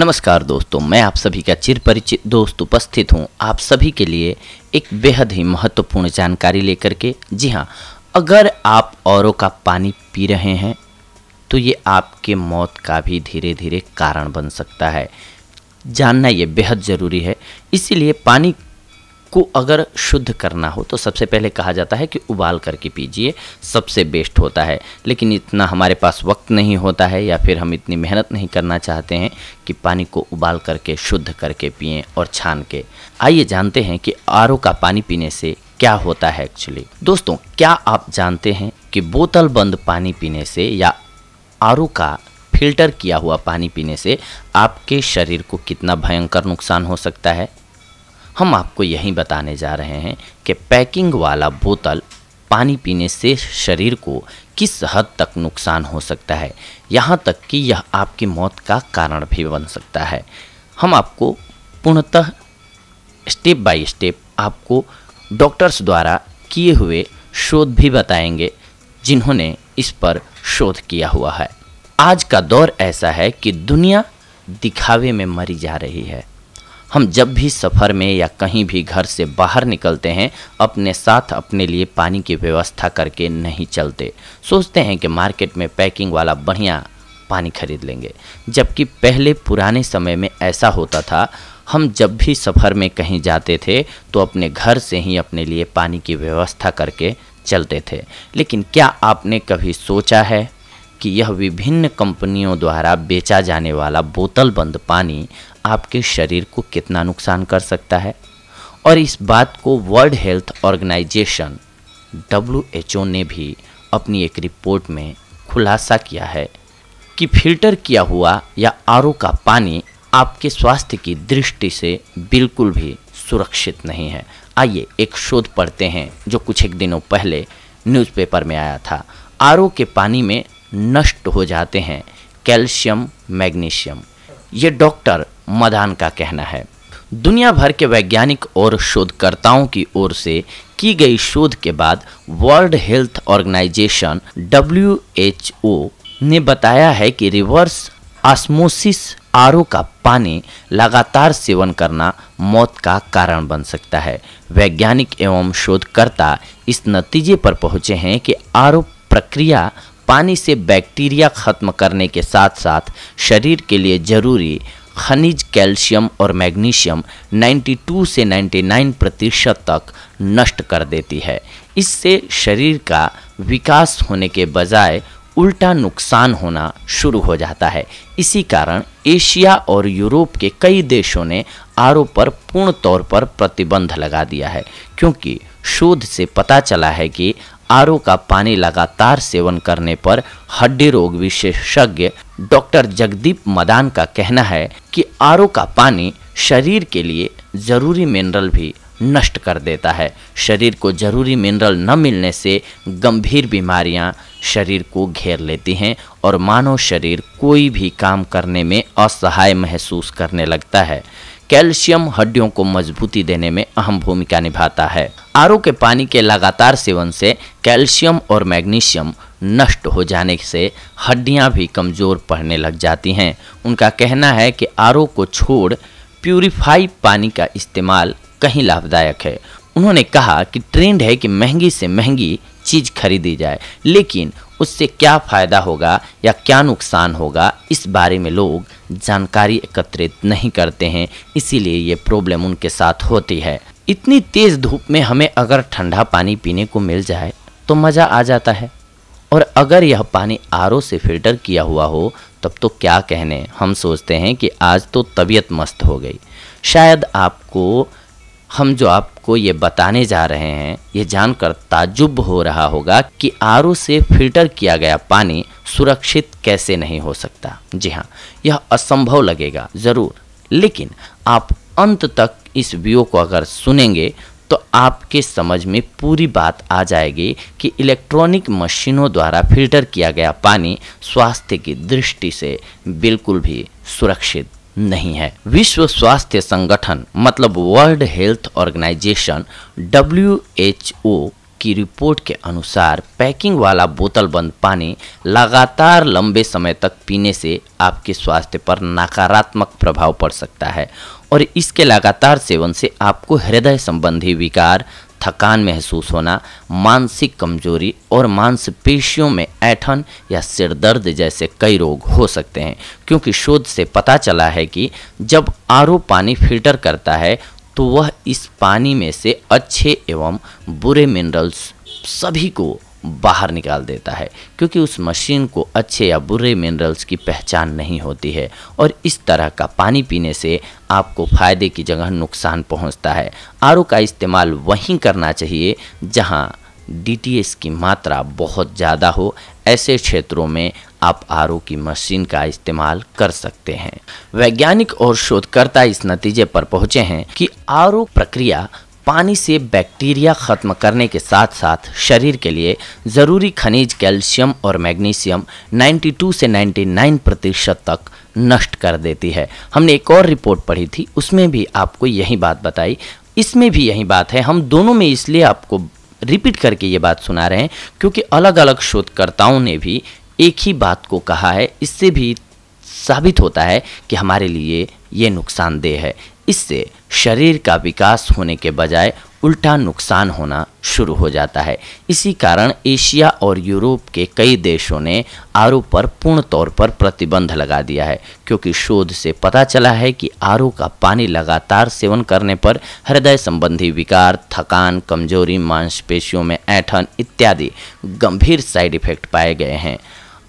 नमस्कार दोस्तों मैं आप सभी का चिर परिचित दोस्त उपस्थित हूँ आप सभी के लिए एक बेहद ही महत्वपूर्ण जानकारी लेकर के जी हाँ अगर आप औरों का पानी पी रहे हैं तो ये आपके मौत का भी धीरे धीरे कारण बन सकता है जानना ये बेहद ज़रूरी है इसीलिए पानी को अगर शुद्ध करना हो तो सबसे पहले कहा जाता है कि उबाल करके पीजिए सबसे बेस्ट होता है लेकिन इतना हमारे पास वक्त नहीं होता है या फिर हम इतनी मेहनत नहीं करना चाहते हैं कि पानी को उबाल करके शुद्ध करके पिएँ और छान के आइए जानते हैं कि आर का पानी पीने से क्या होता है एक्चुअली दोस्तों क्या आप जानते हैं कि बोतल बंद पानी पीने से या आर का फिल्टर किया हुआ पानी पीने से आपके शरीर को कितना भयंकर नुकसान हो सकता है हम आपको यही बताने जा रहे हैं कि पैकिंग वाला बोतल पानी पीने से शरीर को किस हद तक नुकसान हो सकता है यहाँ तक कि यह आपकी मौत का कारण भी बन सकता है हम आपको पूर्णतः स्टेप बाय स्टेप आपको डॉक्टर्स द्वारा किए हुए शोध भी बताएंगे जिन्होंने इस पर शोध किया हुआ है आज का दौर ऐसा है कि दुनिया दिखावे में मरी जा रही है हम जब भी सफ़र में या कहीं भी घर से बाहर निकलते हैं अपने साथ अपने लिए पानी की व्यवस्था करके नहीं चलते सोचते हैं कि मार्केट में पैकिंग वाला बढ़िया पानी खरीद लेंगे जबकि पहले पुराने समय में ऐसा होता था हम जब भी सफ़र में कहीं जाते थे तो अपने घर से ही अपने लिए पानी की व्यवस्था करके चलते थे लेकिन क्या आपने कभी सोचा है कि यह विभिन्न कंपनियों द्वारा बेचा जाने वाला बोतल बंद पानी आपके शरीर को कितना नुकसान कर सकता है और इस बात को वर्ल्ड हेल्थ ऑर्गेनाइजेशन डब्ल्यू ने भी अपनी एक रिपोर्ट में खुलासा किया है कि फिल्टर किया हुआ या आर का पानी आपके स्वास्थ्य की दृष्टि से बिल्कुल भी सुरक्षित नहीं है आइए एक शोध पढ़ते हैं जो कुछ एक दिनों पहले न्यूज़पेपर में आया था आर के पानी में नष्ट हो जाते हैं कैल्शियम मैग्नीशियम ये डॉक्टर मदान का कहना है दुनिया भर के वैज्ञानिक और शोधकर्ताओं की ओर से की गई शोध के बाद वर्ल्ड हेल्थ ऑर्गेनाइजेशन डब्ल्यू ने बताया है कि रिवर्स आस्मोसिस आर का पानी लगातार सेवन करना मौत का कारण बन सकता है वैज्ञानिक एवं शोधकर्ता इस नतीजे पर पहुंचे हैं कि आर प्रक्रिया पानी से बैक्टीरिया खत्म करने के साथ साथ शरीर के लिए जरूरी खनिज कैल्शियम और मैग्नीशियम 92 से 99 प्रतिशत तक नष्ट कर देती है इससे शरीर का विकास होने के बजाय उल्टा नुकसान होना शुरू हो जाता है इसी कारण एशिया और यूरोप के कई देशों ने आरओ पर पूर्ण तौर पर प्रतिबंध लगा दिया है क्योंकि शोध से पता चला है कि आर का पानी लगातार सेवन करने पर हड्डी रोग विशेषज्ञ डॉक्टर जगदीप मदान का कहना है कि आर का पानी शरीर के लिए ज़रूरी मिनरल भी नष्ट कर देता है शरीर को जरूरी मिनरल न मिलने से गंभीर बीमारियां शरीर को घेर लेती हैं और मानव शरीर कोई भी काम करने में असहाय महसूस करने लगता है कैल्शियम हड्डियों को मजबूती देने में अहम भूमिका निभाता है आरओ के पानी के लगातार सेवन से कैल्शियम और मैग्नीशियम नष्ट हो जाने से हड्डियां भी कमज़ोर पड़ने लग जाती हैं उनका कहना है कि आर को छोड़ प्यूरिफाई पानी का इस्तेमाल कहीं लाभदायक है उन्होंने कहा कि ट्रेंड है कि महंगी से महंगी चीज़ खरीदी जाए लेकिन उससे क्या फ़ायदा होगा या क्या नुकसान होगा इस बारे में लोग जानकारी एकत्रित नहीं करते हैं इसीलिए ये प्रॉब्लम उनके साथ होती है इतनी तेज़ धूप में हमें अगर ठंडा पानी पीने को मिल जाए तो मज़ा आ जाता है और अगर यह पानी आर से फिल्टर किया हुआ हो तब तो क्या कहने हम सोचते हैं कि आज तो तबीयत मस्त हो गई शायद आपको हम जो आपको ये बताने जा रहे हैं ये जानकर ताजुब हो रहा होगा कि आर से फिल्टर किया गया पानी सुरक्षित कैसे नहीं हो सकता जी हाँ यह असंभव लगेगा ज़रूर लेकिन आप अंत तक इस वीडियो को अगर सुनेंगे तो आपके समझ में पूरी बात आ जाएगी कि इलेक्ट्रॉनिक मशीनों द्वारा फिल्टर किया गया पानी स्वास्थ्य की दृष्टि से बिल्कुल भी सुरक्षित नहीं है विश्व स्वास्थ्य संगठन मतलब world health organisation W H O की रिपोर्ट के अनुसार पैकिंग वाला बोतल बंद पानी लगातार लंबे समय तक पीने से आपके स्वास्थ्य पर नकारात्मक प्रभाव पड़ सकता है और इसके लगातार सेवन से आपको हृदय संबंधी विकार थकान महसूस होना मानसिक कमजोरी और मांसपेशियों में ऐठन या सिरदर्द जैसे कई रोग हो सकते हैं क्योंकि शोध से पता चला है कि जब आर पानी फिल्टर करता है तो वह इस पानी में से अच्छे एवं बुरे मिनरल्स सभी को बाहर निकाल देता है क्योंकि उस मशीन को अच्छे या बुरे मिनरल्स की पहचान नहीं होती है और इस तरह का पानी पीने से आपको फ़ायदे की जगह नुकसान पहुंचता है आर का इस्तेमाल वहीं करना चाहिए जहां डी की मात्रा बहुत ज़्यादा हो ऐसे क्षेत्रों में आप आर की मशीन का इस्तेमाल कर सकते हैं वैज्ञानिक और शोधकर्ता इस नतीजे पर पहुंचे हैं कि आर प्रक्रिया पानी से बैक्टीरिया ख़त्म करने के साथ साथ शरीर के लिए ज़रूरी खनिज कैल्शियम और मैग्नीशियम 92 से 99 प्रतिशत तक नष्ट कर देती है हमने एक और रिपोर्ट पढ़ी थी उसमें भी आपको यही बात बताई इसमें भी यही बात है हम दोनों में इसलिए आपको रिपीट करके ये बात सुना रहे हैं क्योंकि अलग अलग शोधकर्ताओं ने भी एक ही बात को कहा है इससे भी साबित होता है कि हमारे लिए ये नुकसानदेह है इससे शरीर का विकास होने के बजाय उल्टा नुकसान होना शुरू हो जाता है इसी कारण एशिया और यूरोप के कई देशों ने आरओ पर पूर्ण तौर पर प्रतिबंध लगा दिया है क्योंकि शोध से पता चला है कि आरओ का पानी लगातार सेवन करने पर हृदय संबंधी विकार थकान कमजोरी मांसपेशियों में ऐठन इत्यादि गंभीर साइड इफेक्ट पाए गए हैं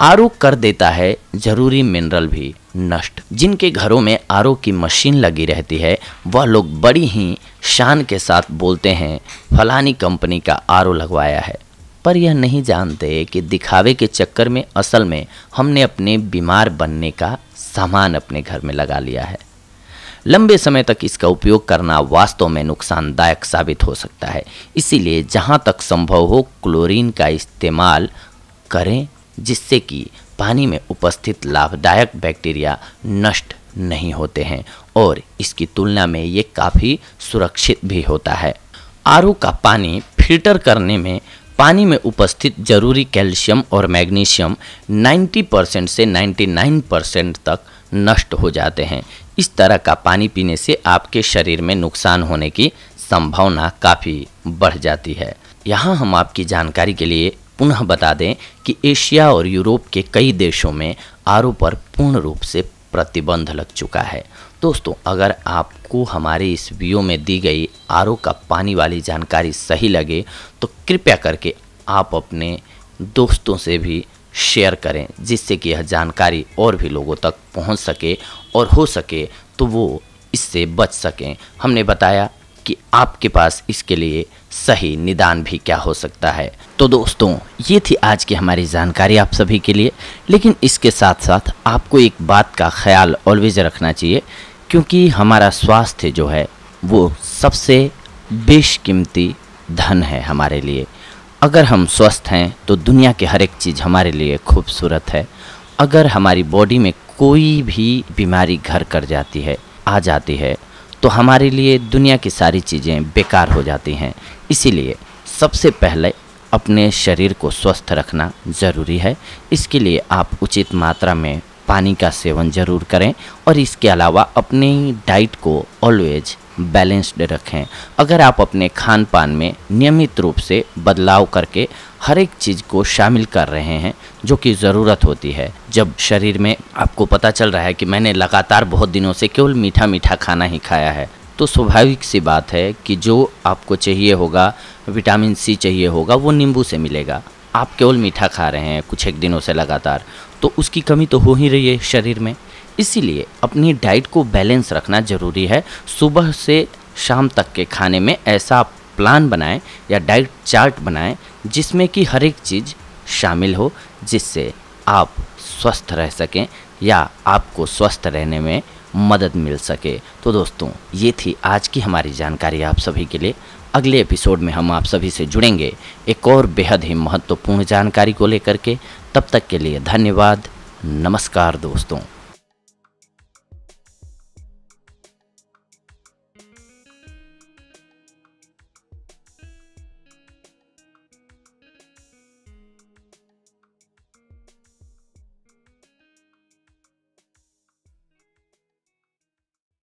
आर कर देता है जरूरी मिनरल भी नष्ट जिनके घरों में आर की मशीन लगी रहती है वह लोग बड़ी ही शान के साथ बोलते हैं फलानी कंपनी का आर लगवाया है पर यह नहीं जानते कि दिखावे के चक्कर में असल में हमने अपने बीमार बनने का सामान अपने घर में लगा लिया है लंबे समय तक इसका उपयोग करना वास्तव में नुकसानदायक साबित हो सकता है इसीलिए जहाँ तक संभव हो क्लोरीन का इस्तेमाल करें जिससे कि पानी में उपस्थित लाभदायक बैक्टीरिया नष्ट नहीं होते हैं और इसकी तुलना में ये काफ़ी सुरक्षित भी होता है आर का पानी फिल्टर करने में पानी में उपस्थित जरूरी कैल्शियम और मैग्नीशियम 90 परसेंट से 99 परसेंट तक नष्ट हो जाते हैं इस तरह का पानी पीने से आपके शरीर में नुकसान होने की संभावना काफ़ी बढ़ जाती है यहाँ हम आपकी जानकारी के लिए पुनः बता दें कि एशिया और यूरोप के कई देशों में आर पर पूर्ण रूप से प्रतिबंध लग चुका है दोस्तों अगर आपको हमारे इस वीडियो में दी गई आर का पानी वाली जानकारी सही लगे तो कृपया करके आप अपने दोस्तों से भी शेयर करें जिससे कि यह जानकारी और भी लोगों तक पहुंच सके और हो सके तो वो इससे बच सकें हमने बताया कि आपके पास इसके लिए सही निदान भी क्या हो सकता है तो दोस्तों ये थी आज की हमारी जानकारी आप सभी के लिए लेकिन इसके साथ साथ आपको एक बात का ख्याल ऑलवेज रखना चाहिए क्योंकि हमारा स्वास्थ्य जो है वो सबसे बेशकीमती धन है हमारे लिए अगर हम स्वस्थ हैं तो दुनिया की हर एक चीज़ हमारे लिए खूबसूरत है अगर हमारी बॉडी में कोई भी बीमारी घर कर जाती है आ जाती है तो हमारे लिए दुनिया की सारी चीज़ें बेकार हो जाती हैं इसीलिए सबसे पहले अपने शरीर को स्वस्थ रखना ज़रूरी है इसके लिए आप उचित मात्रा में पानी का सेवन ज़रूर करें और इसके अलावा अपनी डाइट को ऑलवेज बैलेंस्ड रखें अगर आप अपने खान पान में नियमित रूप से बदलाव करके हर एक चीज़ को शामिल कर रहे हैं जो कि ज़रूरत होती है जब शरीर में आपको पता चल रहा है कि मैंने लगातार बहुत दिनों से केवल मीठा मीठा खाना ही खाया है तो स्वाभाविक सी बात है कि जो आपको चाहिए होगा विटामिन सी चाहिए होगा वो नींबू से मिलेगा आप केवल मीठा खा रहे हैं कुछ एक दिनों से लगातार तो उसकी कमी तो हो ही रही है शरीर में इसीलिए अपनी डाइट को बैलेंस रखना ज़रूरी है सुबह से शाम तक के खाने में ऐसा प्लान बनाएं या डाइट चार्ट बनाएं जिसमें कि हर एक चीज़ शामिल हो जिससे आप स्वस्थ रह सकें या आपको स्वस्थ रहने में मदद मिल सके तो दोस्तों ये थी आज की हमारी जानकारी आप सभी के लिए अगले एपिसोड में हम आप सभी से जुड़ेंगे एक और बेहद ही महत्वपूर्ण जानकारी को लेकर के तब तक के लिए धन्यवाद नमस्कार दोस्तों